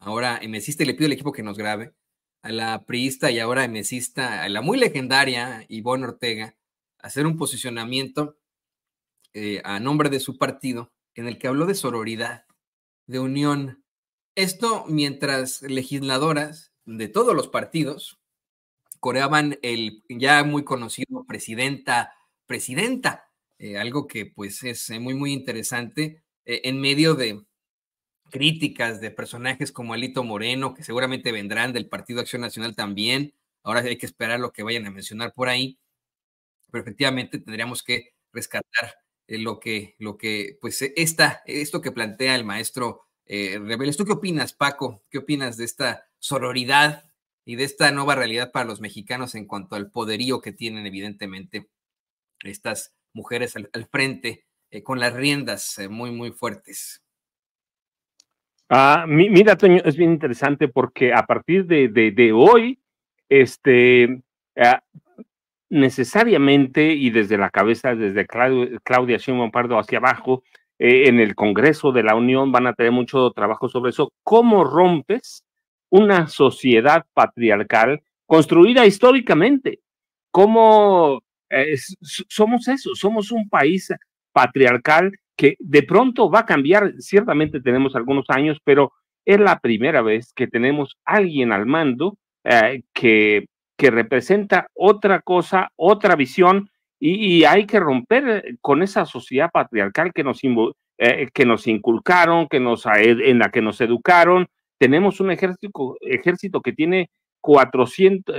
ahora Mesista y le pido al equipo que nos grabe, a la priista y ahora Mesista a la muy legendaria Ivonne Ortega, hacer un posicionamiento eh, a nombre de su partido en el que habló de sororidad, de unión. Esto mientras legisladoras de todos los partidos coreaban el ya muy conocido presidenta, presidenta, eh, algo que pues es muy, muy interesante eh, en medio de críticas de personajes como Alito Moreno, que seguramente vendrán del Partido Acción Nacional también. Ahora hay que esperar lo que vayan a mencionar por ahí. Pero efectivamente tendríamos que rescatar eh, lo que, lo que, pues, eh, esta, esto que plantea el maestro eh, ¿Tú qué opinas, Paco? ¿Qué opinas de esta sororidad y de esta nueva realidad para los mexicanos en cuanto al poderío que tienen, evidentemente, estas mujeres al, frente, eh, con las riendas muy, muy fuertes? Ah, mira, Toño, es bien interesante porque a partir de, hoy, este, ah, necesariamente y desde la cabeza, desde Claudia Simón Pardo hacia abajo, eh, en el Congreso de la Unión van a tener mucho trabajo sobre eso. ¿Cómo rompes una sociedad patriarcal construida históricamente? ¿Cómo eh, somos eso? Somos un país patriarcal que de pronto va a cambiar, ciertamente tenemos algunos años, pero es la primera vez que tenemos alguien al mando eh, que, que, representa otra cosa, otra visión, y, hay que romper eh, con esa sociedad patriarcal que nos, eh, que nos inculcaron, que nos, en la que nos educaron. Tenemos un ejército, ejército que tiene 400,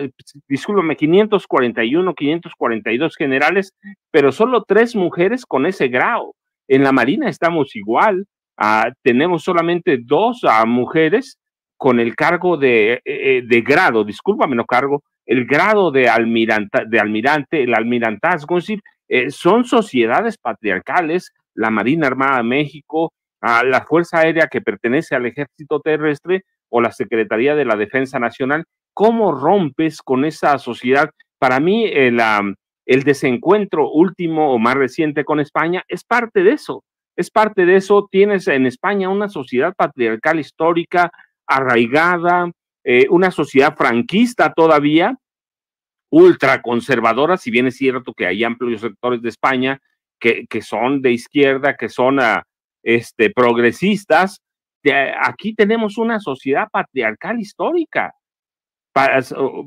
541, 542 generales, pero solo tres mujeres con ese grado. En la Marina estamos igual, ah, tenemos solamente dos ah, mujeres con el cargo eh, eh, de, grado, discúlpame, no cargo, el grado de, de almirante, el almirantazgo, eh, son sociedades patriarcales, la Marina Armada de México, ah, la Fuerza Aérea que pertenece al Ejército Terrestre o la Secretaría de la Defensa Nacional, ¿cómo rompes con esa sociedad? Para mí, la, el desencuentro último o más reciente con España es parte de eso. Es parte de eso. Tienes en España una sociedad patriarcal histórica arraigada, eh, una sociedad franquista todavía, ultraconservadora, si bien es cierto que hay amplios sectores de España que, son de izquierda, que son ah, este, progresistas. aquí tenemos una sociedad patriarcal histórica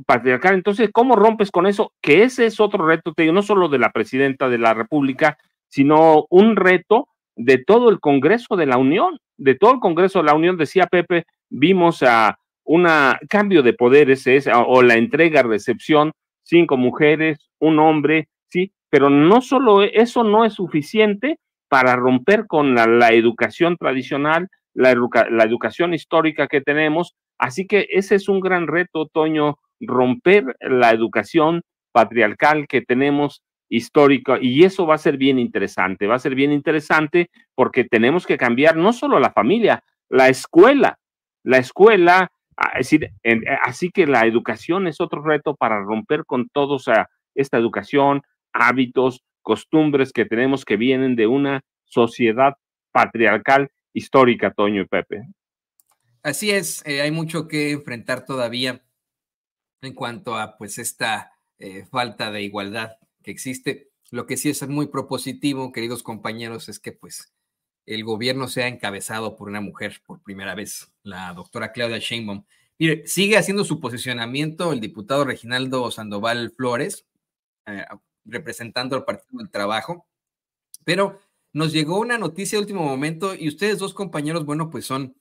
patriarcal. Entonces, ¿cómo rompes con eso? Que ese es otro reto, te no solo de la presidenta de la República, sino un reto de todo el Congreso de la Unión, de todo el Congreso de la Unión, decía Pepe, vimos a un cambio de poderes o la entrega, recepción, cinco mujeres, un hombre, sí, pero no solo e, eso no es suficiente para romper con la educación tradicional, la, la educación histórica que tenemos. Así que ese es un gran reto, Toño, romper la educación patriarcal que tenemos histórica y eso va a ser bien interesante, va a ser bien interesante porque tenemos que cambiar no solo la familia, la escuela, la escuela, ah, decir, eh, así que la educación es otro reto para romper con todos esta educación, hábitos, costumbres que tenemos que vienen de una sociedad patriarcal histórica, Toño y Pepe. Así es, eh, hay mucho que enfrentar todavía en cuanto a pues esta eh, falta de igualdad que existe. Lo que sí es muy propositivo, queridos compañeros, es que pues el gobierno sea encabezado por una mujer por primera vez, la doctora Claudia Sheinbaum. Mire, sigue haciendo su posicionamiento el diputado Reginaldo Sandoval Flores, eh, representando al Partido del Trabajo, pero nos llegó una noticia de último momento y ustedes dos compañeros, bueno, pues son